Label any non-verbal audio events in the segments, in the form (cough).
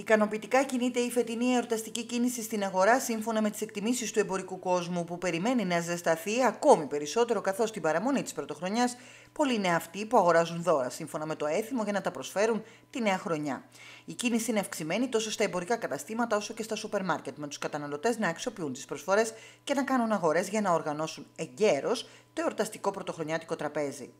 Ικανοποιητικά κινείται η φετινή εορταστική κίνηση στην αγορά σύμφωνα με τις εκτιμήσεις του εμπορικού κόσμου που περιμένει να ζεσταθεί ακόμη περισσότερο καθώς την παραμονή της πρωτοχρονιάς πολλοί είναι αυτοί που αγοράζουν δώρα σύμφωνα με το έθιμο για να τα προσφέρουν τη νέα χρονιά. Η κίνηση είναι αυξημένη τόσο στα εμπορικά καταστήματα όσο και στα σούπερ μάρκετ με τους καταναλωτές να αξιοποιούν τις προσφορές και να κάνουν αγορές για να οργανώσουν εγκαίρως το εορταστικό πρωτοχρονιάτικο τραπέζι.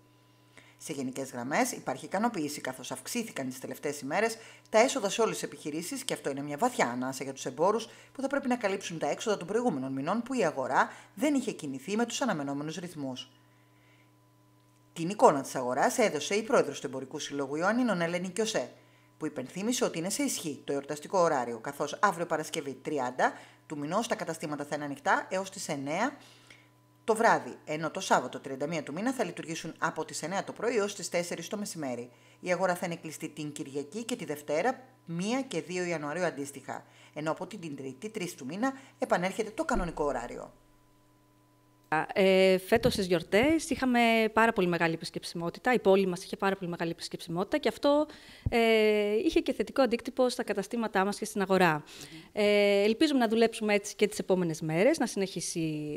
Σε γενικές γραμμές υπάρχει ικανοποίηση καθώς αυξήθηκαν τις τελευταίες ημέρες τα έσοδα σε όλες τις επιχειρήσεις και αυτό είναι μια βαθιά ανάσα για τους εμπόρους που θα πρέπει να καλύψουν τα έξοδα των προηγούμενων μηνών που η αγορά δεν είχε κινηθεί με τους αναμενόμενους ρυθμούς. Την εικόνα της αγοράς έδωσε η πρόεδρος του Εμπορικού Συλλόγου Ιωάννη Νονέλενη Κιωσέ, που υπενθύμησε ότι είναι σε ισχύ το εορταστικό ωράριο, καθώς αύριο Παρασκευή 30 του μηνός τα καταστήματα θα είναι ανοιχτά έως τις 9 το βράδυ, ενώ το Σάββατο 31 του μήνα θα λειτουργήσουν από τις 9 το πρωί έως τις 4 το μεσημέρι. Η αγορά θα είναι κλειστή την Κυριακή και τη Δευτέρα 1 και 2 Ιανουαρίου αντίστοιχα, ενώ από την Τρίτη 3 του μήνα επανέρχεται το κανονικό ωράριο. Ε, Φέτος στις γιορτές είχαμε πάρα πολύ μεγάλη επισκεψιμότητα. Η πόλη μας είχε πάρα πολύ μεγάλη επισκεψιμότητα και αυτό ε, είχε και θετικό αντίκτυπο στα καταστήματά μας και στην αγορά. Ε, ελπίζουμε να δουλέψουμε έτσι και τις επόμενες μέρες, να συνεχίσει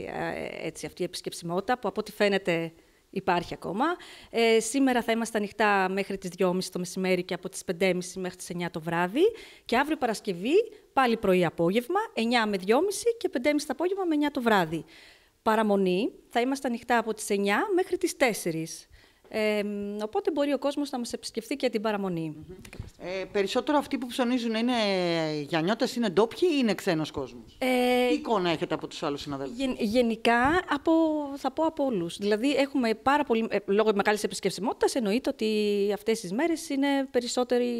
ε, έτσι, αυτή η επισκεψιμότητα που από ό,τι φαίνεται υπάρχει ακόμα. Ε, σήμερα θα είμαστε ανοιχτά μέχρι τις 2.30 το μεσημέρι και από τις 5.30 μέχρι τις 9 το βράδυ. Και αύριο Παρασκευή, πάλι πρωί-απόγευμα, 9 με 2.30 και 5.30 το απόγευμα με 9 το βράδυ παραμονή. Θα είμαστε ανοιχτά από τις 9 μέχρι τις 4. Ε, οπότε μπορεί ο κόσμος να μας επισκεφθεί και την παραμονή. Ε, περισσότερο αυτοί που ψωνίζουν είναι ε, γιανιώτες, είναι ντόπιοι ή είναι ξένος κόσμος. Ε, Τι εικόνα έχετε από τους άλλους συναδέλφους. γενικά από, θα πω από όλους. Δηλαδή έχουμε πάρα πολύ, ε, λόγω μεγάλης επισκεψιμότητας εννοείται ότι αυτές τις μέρες είναι περισσότεροι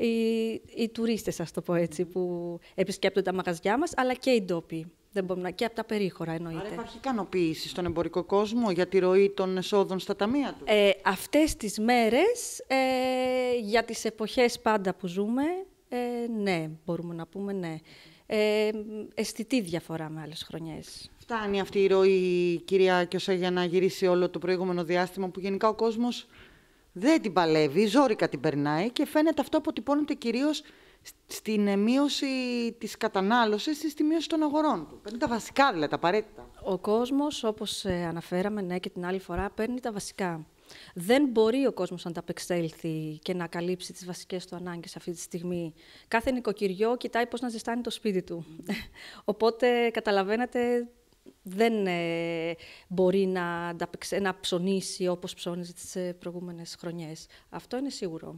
οι, οι τουρίστες, ας το πω έτσι, που επισκέπτονται τα μαγαζιά μας, αλλά και οι ντόπιοι. Δεν μπορούμε να... και από τα περίχωρα εννοείται. Αλλά υπάρχει ικανοποίηση στον εμπορικό κόσμο για τη ροή των εσόδων στα ταμεία τους. Ε, αυτές τις μέρες, ε, για τις εποχές πάντα που ζούμε, ε, ναι, μπορούμε να πούμε ναι. Ε, αισθητή διαφορά με άλλες χρονιές. Φτάνει αυτή η ροή, κυρία Κιωσέ, για να γυρίσει όλο το προηγούμενο διάστημα που γενικά ο κόσμος δεν την παλεύει, ζόρικα την περνάει και φαίνεται αυτό αποτυπώνεται κυρίως στην ε, μείωση της κατανάλωσης ή στη μείωση των αγορών του. Παίρνει τα βασικά δηλαδή, τα απαραίτητα. Ο κόσμος, όπως ε, αναφέραμε ναι, και την άλλη φορά, παίρνει τα βασικά. Δεν μπορεί ο κόσμος να ταπεξέλθει και να καλύψει τις βασικές του ανάγκες αυτή τη στιγμή. Κάθε νοικοκυριό κοιτάει πώς να ζεστάνει το σπίτι του. (laughs) Οπότε καταλαβαίνετε δεν ε, μπορεί να, να ψωνίσει όπως ψώνιζε τις ε, προηγούμενες χρονιές. Αυτό είναι σίγουρο.